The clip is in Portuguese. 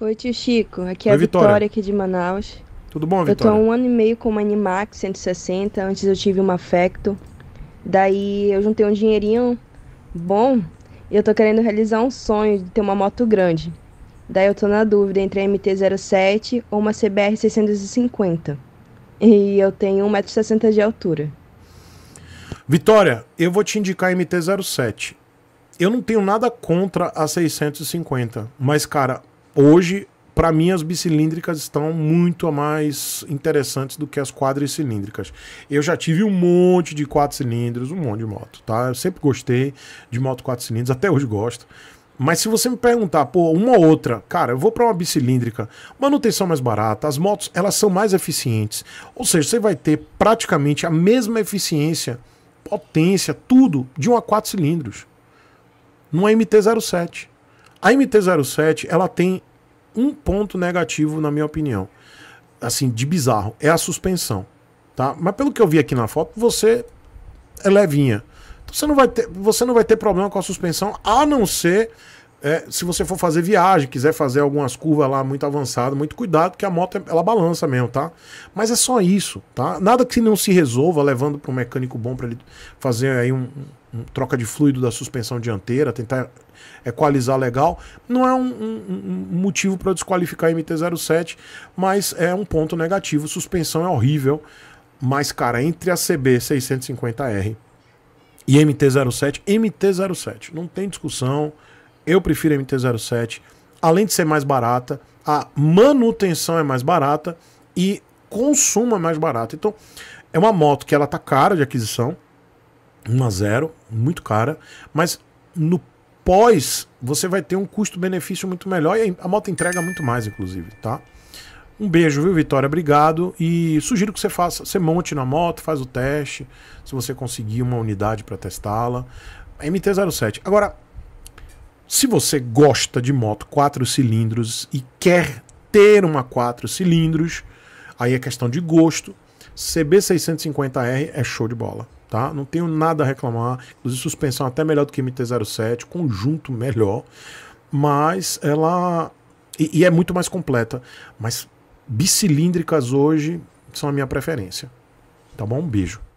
Oi, tio Chico. Aqui é Oi, a Vitória. Vitória. aqui de Manaus. Tudo bom, Vitória? Eu tô há um ano e meio com uma Animax 160. Antes eu tive uma Facto. Daí eu juntei um dinheirinho bom e eu tô querendo realizar um sonho de ter uma moto grande. Daí eu tô na dúvida entre a MT-07 ou uma CBR 650. E eu tenho 1,60m de altura. Vitória, eu vou te indicar a MT-07. Eu não tenho nada contra a 650, mas, cara, Hoje, para mim, as bicilíndricas estão muito mais interessantes do que as quadricilíndricas. Eu já tive um monte de quatro cilindros, um monte de moto, tá? Eu sempre gostei de moto quatro cilindros, até hoje gosto. Mas se você me perguntar, pô, uma ou outra, cara, eu vou para uma bicilíndrica, manutenção mais barata, as motos, elas são mais eficientes. Ou seja, você vai ter praticamente a mesma eficiência, potência, tudo de uma quatro cilindros. Numa MT-07. A MT-07, ela tem um ponto negativo, na minha opinião. Assim, de bizarro. É a suspensão. Tá? Mas pelo que eu vi aqui na foto, você é levinha. Então você não vai ter, você não vai ter problema com a suspensão, a não ser é, se você for fazer viagem, quiser fazer algumas curvas lá muito avançadas, muito cuidado, que a moto ela balança mesmo, tá? Mas é só isso, tá? Nada que não se resolva levando para um mecânico bom para ele fazer aí um, um, troca de fluido da suspensão dianteira, tentar equalizar legal, não é um, um, um motivo para desqualificar a MT-07, mas é um ponto negativo. Suspensão é horrível, mas cara, entre a CB 650R e MT-07, MT-07, não tem discussão. Eu prefiro a MT-07. Além de ser mais barata, a manutenção é mais barata e consumo é mais barato. Então, é uma moto que ela tá cara de aquisição, 1 a 0, muito cara, mas no pós você vai ter um custo-benefício muito melhor e a moto entrega muito mais, inclusive, tá? Um beijo, viu, Vitória? Obrigado. E sugiro que você faça, você monte na moto, faz o teste, se você conseguir uma unidade para testá-la. MT-07. Agora, se você gosta de moto quatro cilindros e quer ter uma quatro cilindros, aí é questão de gosto. CB650R é show de bola, tá? Não tenho nada a reclamar. Inclusive, suspensão até melhor do que MT-07, conjunto melhor. Mas ela. E, e é muito mais completa. Mas bicilíndricas hoje são a minha preferência. Tá bom? Um beijo.